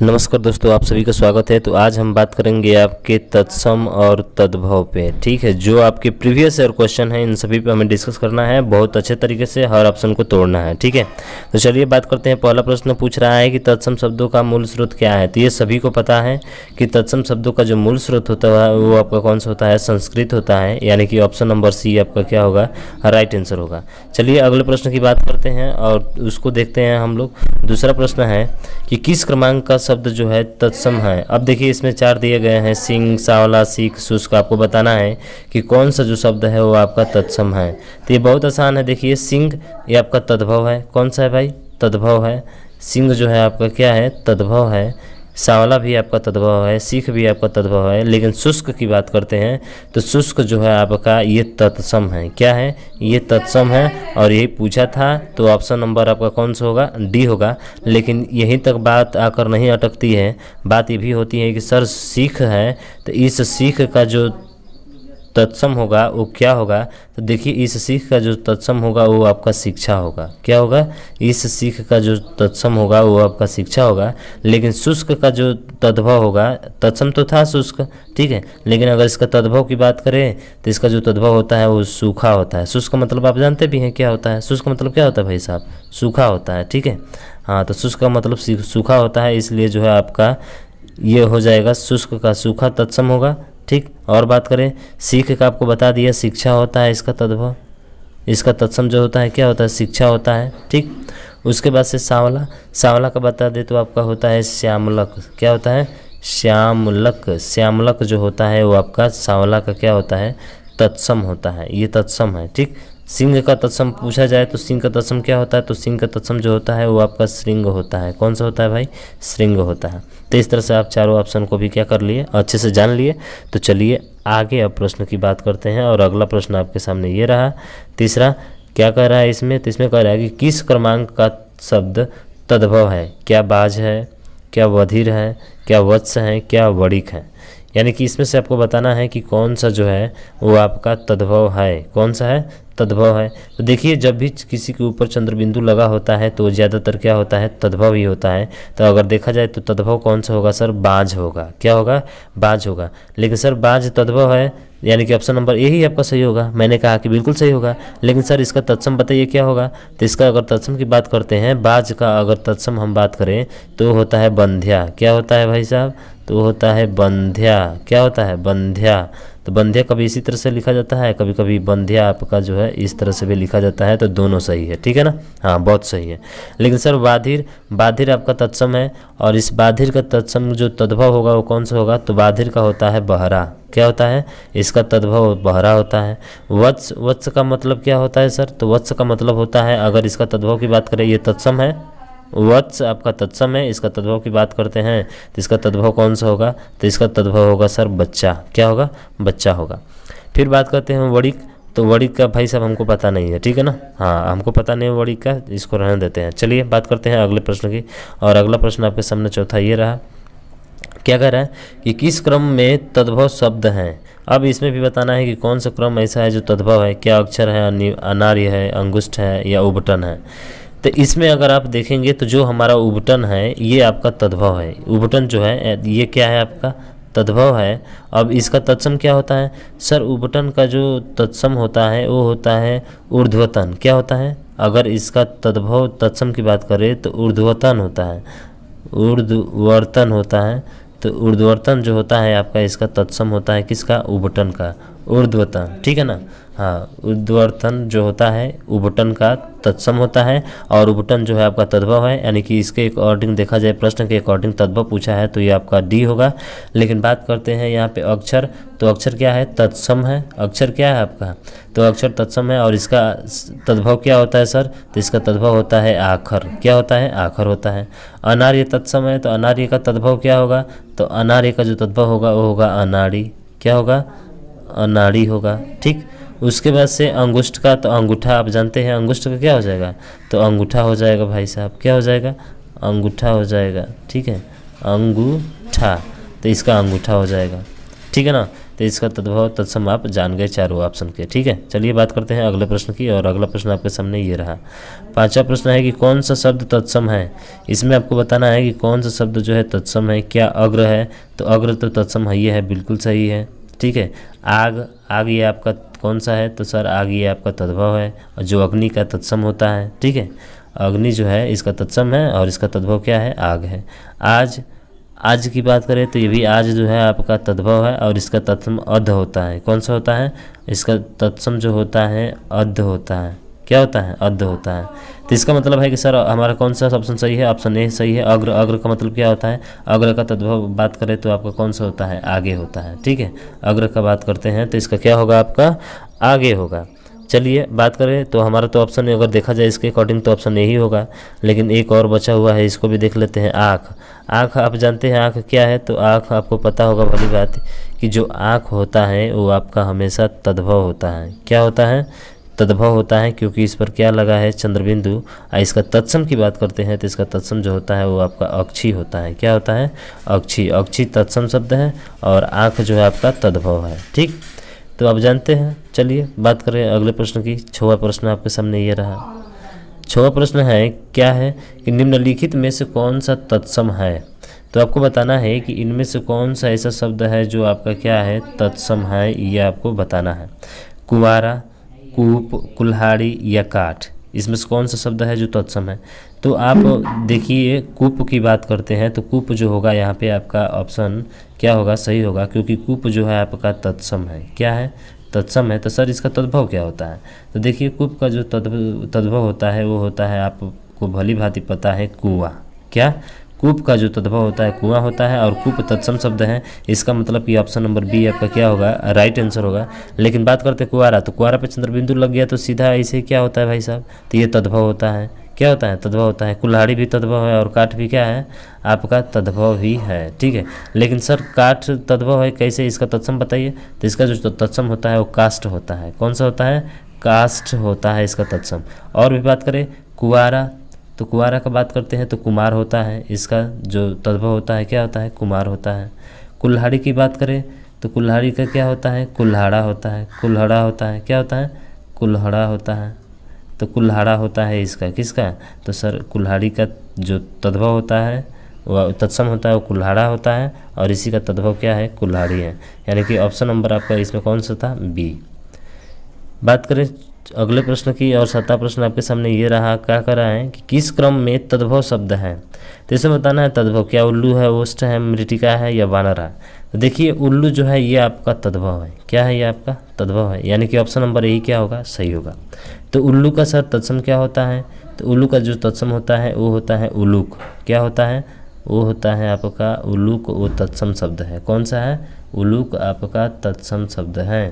नमस्कार दोस्तों आप सभी का स्वागत है तो आज हम बात करेंगे आपके तत्सम और तद्भव पे ठीक है जो आपके प्रीवियस ईयर क्वेश्चन है इन सभी पे हमें डिस्कस करना है बहुत अच्छे तरीके से हर ऑप्शन को तोड़ना है ठीक है तो चलिए बात करते हैं पहला प्रश्न पूछ रहा है कि तत्सम शब्दों का मूल स्रोत क्या है तो ये सभी को पता है कि तत्सम शब्दों का जो मूल स्रोत होता है वो आपका कौन सा होता है संस्कृत होता है यानी कि ऑप्शन नंबर सी आपका क्या होगा राइट आंसर होगा चलिए अगले प्रश्न की बात करते हैं और उसको देखते हैं हम लोग दूसरा प्रश्न है कि किस क्रमांक का शब्द जो है तत्सम है अब देखिए इसमें चार दिए गए हैं सिंह सावला सिख शुष्क आपको बताना है कि कौन सा जो शब्द है वो आपका तत्सम है तो ये बहुत आसान है देखिए सिंह ये आपका तद्भव है कौन सा है भाई तद्भव है सिंह जो है आपका क्या है तद्भव है सावला भी आपका तद्भव है सीख भी आपका तद्भव है लेकिन शुष्क की बात करते हैं तो शुष्क जो है आपका ये तत्सम है क्या है ये तत्सम है और यही पूछा था तो ऑप्शन नंबर आपका कौन सा होगा डी होगा लेकिन यहीं तक बात आकर नहीं अटकती है बात ये भी होती है कि सर सीख है तो इस सीख का जो तत्सम होगा वो क्या होगा तो देखिए इस सीख का जो तत्सम होगा वो आपका शिक्षा होगा क्या होगा इस सीख का जो तत्सम होगा वो आपका शिक्षा होगा लेकिन शुष्क का जो तद्भव होगा तत्सम तो था शुष्क ठीक है लेकिन अगर इसका तद्भव की बात करें तो इसका जो तद्भव होता है वो सूखा होता है शुष्क मतलब आप जानते भी हैं क्या होता है शुष्क मतलब क्या होता है भाई साहब सूखा होता है ठीक है हाँ तो शुष्क का मतलब सूखा होता है इसलिए जो है आपका ये हो जाएगा शुष्क का सूखा तत्सम होगा ठीक और बात करें सीख का आपको बता दिया शिक्षा होता है इसका तद्भव इसका तत्सम जो होता है क्या होता है शिक्षा होता है ठीक उसके बाद से सांवला सांवला का बता दे तो आपका होता है श्यामलक क्या होता है श्यामलक श्यामलक जो होता है वो आपका सांवला का क्या होता है तत्सम होता है ये तत्सम है ठीक सिंह का तत्सम पूछा जाए तो सिंह का तत्सम क्या होता है तो सिंह का तत्सम जो होता है वो आपका श्रृंग होता है कौन सा होता है भाई श्रृंग होता है तो इस तरह से आप चारों ऑप्शन को भी क्या कर लिए अच्छे से जान लिए तो चलिए आगे अब प्रश्न की बात करते हैं और अगला प्रश्न आपके सामने ये रहा तीसरा क्या कह रहा है इसमें तो इसमें कह रहा है कि किस क्रमांक का शब्द तद्भव है क्या बाज है क्या वधिर है क्या वत्स है क्या वणिक है यानी कि इसमें से आपको बताना है कि कौन सा जो है वो आपका तद्भव है कौन सा है तद्भव है तो देखिए जब भी किसी के ऊपर चंद्रबिंदु लगा होता है तो ज़्यादातर क्या होता है तद्भव ही होता है तो अगर देखा जाए तो तद्भव कौन सा होगा सर बाज होगा क्या होगा बाज होगा लेकिन सर बाज तद्भव है यानी कि ऑप्शन नंबर ए ही आपका सही होगा मैंने कहा कि बिल्कुल सही होगा लेकिन सर इसका तत्सम बताइए क्या होगा तो इसका अगर तत्सम की बात करते हैं बाज का अगर तत्सम हम बात करें तो होता है बंध्या क्या होता है भाई साहब तो होता है बंध्या क्या होता है बंध्या तो बंध्या कभी इसी तरह से लिखा जाता है कभी कभी बंध्या आपका जो है इस तरह से भी लिखा जाता है तो दोनों सही है ठीक है ना हाँ बहुत सही है लेकिन सर बाधिर बाधिर आपका तत्सम है और इस बाधिर का तत्सम जो तद्भव होगा वो कौन सा होगा तो बाधिर का होता है बहरा क्या होता है इसका तद्भव बहरा होता है वत्स वत्स का मतलब क्या होता है सर तो वत्स का मतलब होता है अगर इसका तद्भव की बात करें ये तत्सम है वत्स आपका तत्सम है इसका तद्भव की बात करते हैं तो इसका तद्भव कौन सा होगा तो इसका तद्भव होगा सर बच्चा क्या होगा बच्चा होगा फिर बात करते हैं वड़िक तो वड़िक का भाई साहब हमको पता नहीं है ठीक है ना हाँ हमको पता नहीं है वड़िक का इसको रहने देते हैं चलिए बात करते हैं अगले प्रश्न की और अगला प्रश्न आपके सामने चौथा ये रहा क्या कह रहा है कि किस क्रम में तद्भव शब्द हैं अब इसमें भी बताना है कि कौन सा क्रम ऐसा है जो तद्भव है क्या अक्षर है अनार्य है अंगुष्ठ है या उबटन है तो इसमें अगर आप देखेंगे तो जो हमारा उबटन है ये आपका तद्भव है उबटन जो है ये क्या है आपका तद्भव है अब इसका तत्सम क्या होता है सर उबटन का जो तत्सम होता है वो होता है ऊर्ध्वतन क्या होता है अगर इसका तद्भव तत्सम की बात करें तो ऊर्ध्वतन होता है ऊर्ध्वर्तन होता है तो ऊर्ध्वर्तन जो होता है आपका इसका तत्सम होता है किसका उबटन का ऊर्ध्वतन ठीक है ना हाँ ऊर्ध्वर्तन जो होता है उभटन का तत्सम होता है और उभटन जो है आपका तद्भव है यानी कि इसके अकॉर्डिंग देखा जाए प्रश्न के अकॉर्डिंग तद्भव पूछा है तो ये आपका डी होगा लेकिन बात करते हैं यहाँ पे अक्षर तो अक्षर क्या है तत्सम है अक्षर क्या है आपका तो अक्षर तत्सम है और इसका तद्भव क्या होता है सर तो इसका तद्भव होता है आखर क्या होता है आखर होता है अनार्य तत्सम है तो अनार्य का तद्भव क्या होगा तो अनार्य का जो तद्भव होगा वो होगा अनाड़ी क्या होगा नाड़ी होगा ठीक उसके बाद से अंगुष्ठ का तो अंगूठा आप जानते हैं अंगुष्ठ का क्या हो जाएगा तो अंगूठा हो जाएगा भाई साहब क्या हो जाएगा अंगूठा हो जाएगा ठीक है अंगूठा तो इसका अंगूठा हो जाएगा ठीक है ना तो इसका तद्भव तत्सम आप जान गए चारों ऑप्शन के ठीक है चलिए बात करते हैं अगले प्रश्न की और अगला प्रश्न आपके सामने ये रहा पांचवा प्रश्न है कि कौन सा शब्द तत्सम है इसमें आपको बताना है कि कौन सा शब्द जो है तत्सम है क्या अग्र है तो अग्र तो तत्सम है ये है बिल्कुल सही है ठीक है आग आग ये आपका कौन सा है तो सर आग ये आपका तद्भव है और जो अग्नि का तत्सम होता है ठीक है अग्नि जो है इसका तत्सम है और इसका तद्भव क्या है आग है आज आज की बात करें तो ये भी आज जो है आपका तद्भव है और इसका तत्सम अध होता है कौन सा होता है इसका तत्सम जो होता है अध होता है क्या होता है अध होता है तो इसका मतलब है कि सर हमारा कौन सा ऑप्शन सही है ऑप्शन ए सही है अग्र अग्र का मतलब क्या होता है अग्र का तद्भव बात करें तो आपका कौन सा होता है आगे होता है ठीक है अग्र का बात करते हैं तो इसका क्या होगा आपका आगे होगा चलिए बात करें तो हमारा तो ऑप्शन अगर देखा जाए इसके अकॉर्डिंग तो ऑप्शन यही होगा लेकिन एक और बचा हुआ है इसको भी देख लेते हैं आँख आँख आप जानते हैं आँख क्या है तो आँख आपको पता होगा भली बात कि जो आँख होता है वो आपका हमेशा तद्भव होता है क्या होता है तद्भव होता है क्योंकि इस पर क्या लगा है चंद्रबिंदु और इसका तत्सम की बात करते हैं तो इसका तत्सम जो होता है वो आपका अक्षी होता है क्या होता है अक्षी अक्षी तत्सम शब्द है और आँख जो है आपका तद्भव है ठीक तो आप जानते हैं चलिए बात करें अगले प्रश्न की छवा प्रश्न आपके सामने ये रहा छवा प्रश्न है क्या है कि निम्नलिखित में से कौन सा तत्सम है तो आपको बताना है कि इनमें से कौन सा ऐसा शब्द है जो आपका क्या है तत्सम है ये आपको बताना है कुवारा कूप कुल्हाड़ी या काठ इसमें से कौन सा शब्द है जो तत्सम है तो आप देखिए कूप की बात करते हैं तो कूप जो होगा यहाँ पे आपका ऑप्शन क्या होगा सही होगा क्योंकि कूप जो है आपका तत्सम है क्या है तत्सम है तो सर इसका तद्भव क्या होता है तो देखिए कूप का जो तद्भव तद्भव होता है वो होता है आपको भली भांति पता है कुआ क्या कूप का जो तद्भव होता है कुआं होता है और कूप तत्सम शब्द है इसका मतलब कि ऑप्शन नंबर बी आपका क्या होगा राइट आंसर होगा लेकिन बात करते हैं कुआरा तो कुआरा पर चंद्रबिंदु लग गया तो सीधा ऐसे क्या होता है भाई साहब तो ये तद्भव होता है क्या होता है तद्भव होता है कुल्हाड़ी भी तद्भव है और काठ भी क्या है आपका तद्भव ही है ठीक है लेकिन सर काठ तद्भव है कैसे इसका तत्सम बताइए तो इसका जो तो तत्सम होता है वो कास्ट होता है कौन सा होता है कास्ट होता है इसका तत्सम और भी बात करें कुआरा तो कुमारा का बात करते हैं तो कुमार होता है इसका जो तद्भव होता है क्या होता है कुमार होता है कुल्हाड़ी की बात करें तो कुल्हाड़ी का क्या होता है कुल्हाड़ा होता है कुल्हड़ा होता है क्या होता है कुल्हड़ा होता है तो कुल्हाड़ा होता है इसका किसका तो सर कुल्हाड़ी का जो तद्भव होता है वह तत्सम होता है वो कुल्हाड़ा होता है और इसी का तद्भव क्या है कुल्हाड़ी है यानी कि ऑप्शन नंबर आपका इसमें कौन सा था बी बात करें अगले प्रश्न की और सत्ता प्रश्न आपके सामने ये रहा क्या कर रहा है कि किस क्रम में तद्भव शब्द है तो इसे बताना है तद्भव क्या उल्लू है ओष्ट है मृतिका है या वानर है तो देखिए उल्लू जो है ये आपका तद्भव है क्या है ये आपका तद्भव है यानी कि ऑप्शन नंबर यही क्या होगा सही होगा तो उल्लू का सर तत्सम क्या होता है तो उल्लू का जो तत्सम होता है वो होता है उल्लूक क्या होता है वो होता है आपका उल्लूक वो तत्सम शब्द है कौन सा है उल्लूक आपका तत्सम शब्द है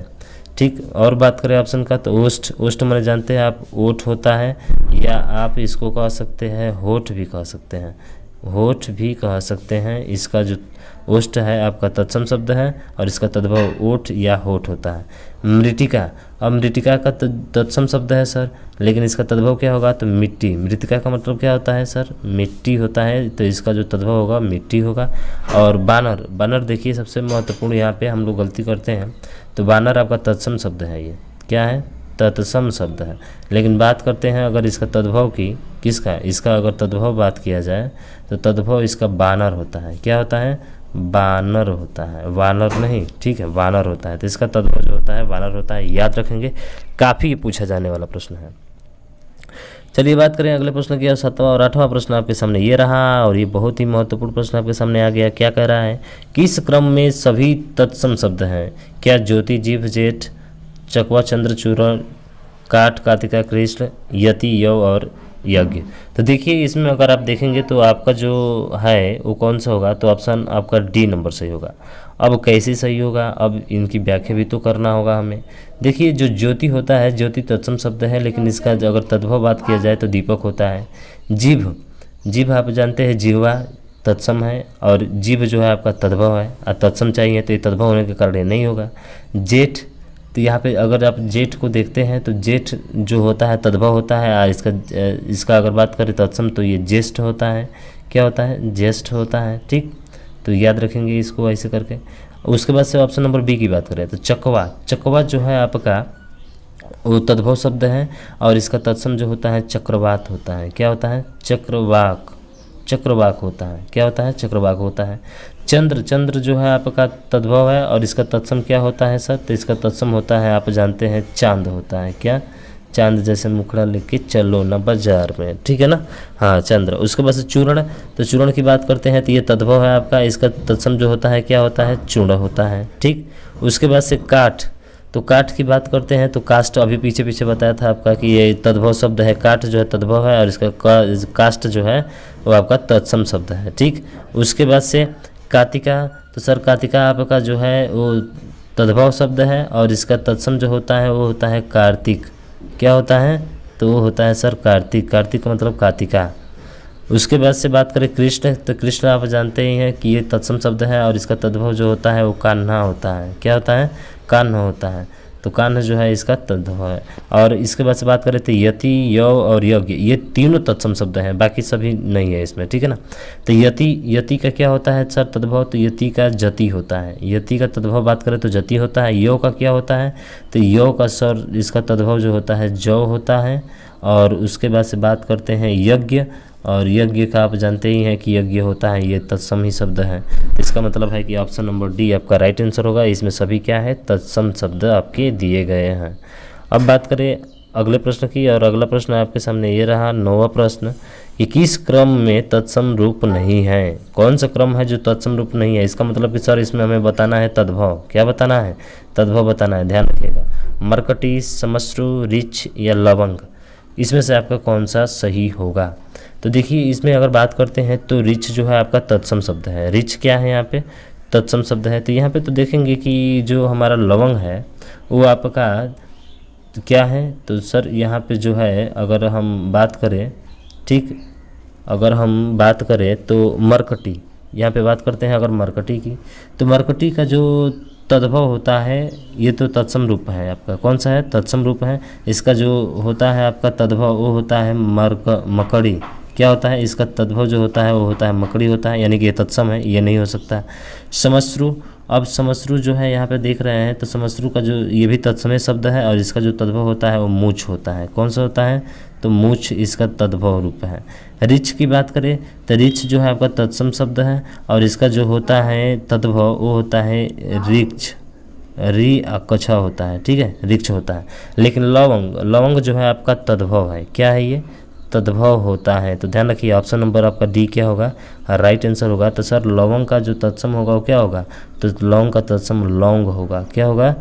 ठीक और बात करें ऑप्शन का तो ओस्ट ओस्ट मैंने जानते हैं आप ओट होता है या आप इसको कह सकते हैं होठ भी कह सकते हैं होठ भी कह सकते हैं इसका जो ओष्ठ है आपका तत्सम शब्द है और इसका तद्भव ओठ या होठ होता है मृतिका अब मृतिका का तत्सम शब्द है सर लेकिन इसका तद्भव क्या होगा तो मिट्टी मृतिका का मतलब क्या होता है सर मिट्टी होता है तो इसका जो तद्भव होगा मिट्टी होगा और बानर बानर देखिए सबसे महत्वपूर्ण यहाँ पे हम लोग गलती करते हैं तो बानर आपका तत्सम शब्द है ये क्या है तत्सम शब्द है लेकिन बात करते हैं अगर इसका तद्भव की किसका इसका अगर तद्भव बात किया जाए तो तद्भव इसका बानर होता है क्या होता है वानर होता है वानर नहीं ठीक है वानर होता है तो इसका तत्व जो होता है वानर होता है याद रखेंगे काफ़ी पूछा जाने वाला प्रश्न है चलिए बात करें अगले प्रश्न की सातवां और आठवां प्रश्न आपके सामने ये रहा और ये बहुत ही महत्वपूर्ण प्रश्न आपके सामने आ गया क्या कह रहा है किस क्रम में सभी तत्सम शब्द हैं क्या ज्योति जीव जेठ चकवा चंद्र चूरण काट कार्तिका कृष्ण यति यव और यज्ञ तो देखिए इसमें अगर आप देखेंगे तो आपका जो है वो कौन सा होगा तो ऑप्शन आपका डी नंबर सही होगा अब कैसे सही होगा अब इनकी व्याख्या भी तो करना होगा हमें देखिए जो ज्योति होता है ज्योति तत्सम शब्द है लेकिन इसका अगर तद्भव बात किया जाए तो दीपक होता है जीव जीव आप जानते हैं जीवा तत्सम है और जीव जो है आपका तद्भव है और तत्सम चाहिए तो ये तद्भव होने के कारण नहीं होगा जेठ तो यहाँ पे अगर आप जेट को देखते हैं तो जेट जो होता है तद्भव होता है और इसका इसका अगर बात करें तत्सम तो ये जेस्ट होता है क्या होता है जेस्ट होता है ठीक तो याद रखेंगे इसको ऐसे करके उसके बाद से ऑप्शन नंबर बी की बात करें तो चकवा चकवा जो है आपका वो तद्भव शब्द है और इसका तत्सम जो होता है चक्रवात होता है क्या होता है चक्रवाक चक्रवाक होता है क्या होता है चक्रवाक होता है चंद्र चंद्र जो है आपका तद्भव है और इसका तत्सम क्या होता है सर तो इसका तत्सम होता है आप जानते हैं चांद होता है क्या चांद जैसे मुखड़ा लेके चलो ना बाजार में ठीक है ना हाँ चंद्र उसके बाद चूर्ण तो चूर्ण की बात करते हैं तो ये तद्भव है आपका इसका तत्सम जो होता है क्या होता है चूर्ण होता है ठीक उसके बाद से काठ तो काठ की बात करते हैं तो कास्ट अभी पीछे पीछे बताया था आपका कि ये तद्भव शब्द है काठ जो है तद्भव है और इसका कास्ट जो है वो आपका तत्सम शब्द है ठीक उसके बाद से कातिका तो सर कातिका आपका जो है वो तद्भव शब्द है और इसका तत्सम जो होता है वो होता है कार्तिक क्या होता है तो वो होता है सर कार्तिक कार्तिक का मतलब कार्तिका उसके बाद से बात करें कृष्ण तो कृष्ण आप जानते ही हैं कि ये तत्सम शब्द है और इसका तद्भव जो होता है वो कान्हा होता है क्या होता है कान्हा होता है तो कान जो है इसका तद्भव है और इसके बाद से बात करें तो यति यव और यज्ञ ये तीनों तत्सम शब्द हैं बाकी सभी नहीं है इसमें ठीक है ना तो यति यति का क्या होता है सर तद्भव तो यति का जति होता है यति का तद्भव बात करें तो जति होता है यव का क्या होता है तो यव का सर इसका तद्भव जो होता है जव होता है और उसके बाद से बात करते हैं यज्ञ और यज्ञ का आप जानते ही हैं कि यज्ञ होता है ये तत्सम ही शब्द है इसका मतलब है कि ऑप्शन नंबर डी आपका राइट आंसर होगा इसमें सभी क्या है तत्सम शब्द आपके दिए गए हैं अब बात करें अगले प्रश्न की और अगला प्रश्न आपके सामने ये रहा नौवा प्रश्न कि किस क्रम में तत्सम रूप नहीं है कौन सा क्रम है जो तत्सम रूप नहीं है इसका मतलब कि सर इसमें हमें बताना है तद्भव क्या बताना है तद्भव बताना है ध्यान रखिएगा मरकटी समस्रु रिच या लवंग इसमें से आपका कौन सा सही होगा तो देखिए इसमें अगर बात करते हैं तो रिच जो है आपका तत्सम शब्द है रिच क्या है यहाँ पे तत्सम शब्द है तो यहाँ पे तो देखेंगे कि जो हमारा लवंग है वो आपका क्या है तो सर यहाँ पे जो है अगर हम बात करें ठीक अगर हम बात करें तो मरकटी यहाँ पे बात करते हैं अगर मरकटी की तो मरकटी का जो तद्भव होता है ये तो तत्सम रूप है आपका कौन सा है तत्सम रूप है इसका जो होता है आपका तद्भव वो होता है मरक मकड़ी क्या होता है इसका तद्भव जो होता है वो होता है मकड़ी होता है यानी कि ये तत्सम है ये नहीं हो सकता समश्रु अब समश्रु जो है यहाँ पे देख रहे हैं तो समश्रु का जो ये भी तत्समय शब्द है और इसका जो तद्भव होता है वो मूछ होता है कौन सा होता है तो मूछ इसका तद्भव रूप है रिच की बात करें तो रिच जो है आपका तत्सम शब्द है और इसका जो होता है तद्भव वो होता है रिच री अकछ होता है ठीक है रिक्ष होता है लेकिन लवंग लवंग जो है आपका तद्भव है क्या है ये तद्भव होता है तो ध्यान रखिए ऑप्शन नंबर आपका डी क्या होगा राइट आंसर होगा तो सर लवंग का जो तत्सम होगा वो क्या होगा तो लौंग का तत्सम लौंग होगा क्या होगा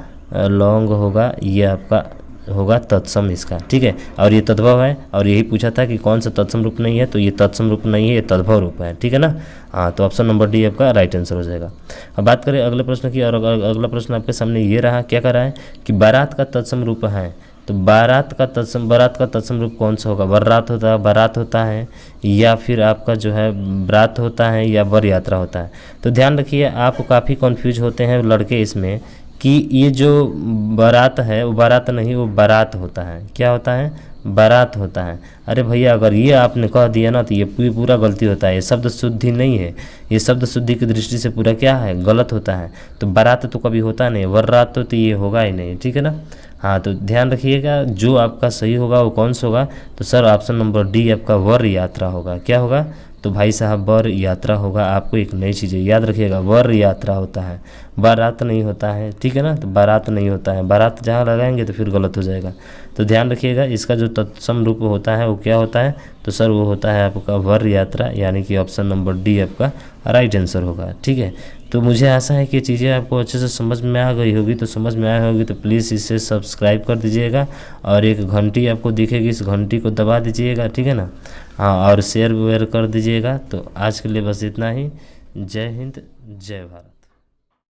लौंग होगा ये आपका होगा तत्सम इसका ठीक है और ये तद्भव है और यही पूछा था कि कौन सा तत्सम रूप नहीं है तो ये तत्सम रूप नहीं है ये तद्भव रूप है ठीक है ना हाँ तो ऑप्शन नंबर डी आपका राइट आंसर हो जाएगा अब बात करें अगले प्रश्न की और अगला प्रश्न आपके सामने ये रहा क्या कर रहा है कि बारात का तत्सम रूप है तो बारात का तत्सम बारात का तत्सम रूप कौन सा होगा वर्रात होता है बारात होता है या फिर आपका जो है बरात होता है या वर यात्रा होता है तो ध्यान रखिए आप काफ़ी कन्फ्यूज होते हैं लड़के इसमें कि ये जो बारात है वो बारात नहीं वो बारात होता है क्या होता है बारात होता है अरे भैया अगर ये आपने कह दिया ना तो ये पूरी पूरा गलती होता है ये शब्द शुद्धि नहीं है ये शब्द शुद्धि की दृष्टि से पूरा क्या है गलत होता है तो बारात तो कभी होता नहीं वर्रात तो, तो ये होगा ही नहीं ठीक है ना हाँ तो ध्यान रखिएगा जो आपका सही होगा वो कौन सा होगा तो सर ऑप्शन नंबर डी आपका वर यात्रा होगा क्या होगा तो भाई साहब वर यात्रा होगा आपको एक नई चीज़ें याद रखिएगा वर यात्रा होता है बारात नहीं होता है ठीक है ना तो बारात नहीं होता है बारात जहाँ लगाएंगे तो फिर गलत हो जाएगा तो ध्यान रखिएगा इसका जो तत्सम रूप होता है वो क्या होता है तो सर वो होता है आपका वर यात्रा यानी कि ऑप्शन नंबर डी आपका राइट आंसर होगा ठीक है तो मुझे आशा है कि चीज़ें आपको अच्छे से समझ में आ गई होगी तो समझ में आई होगी तो प्लीज़ इसे सब्सक्राइब कर दीजिएगा और एक घंटी आपको दिखेगी इस घंटी को दबा दीजिएगा ठीक है ना हाँ और शेयर वेयर कर दीजिएगा तो आज के लिए बस इतना ही जय हिंद जय भारत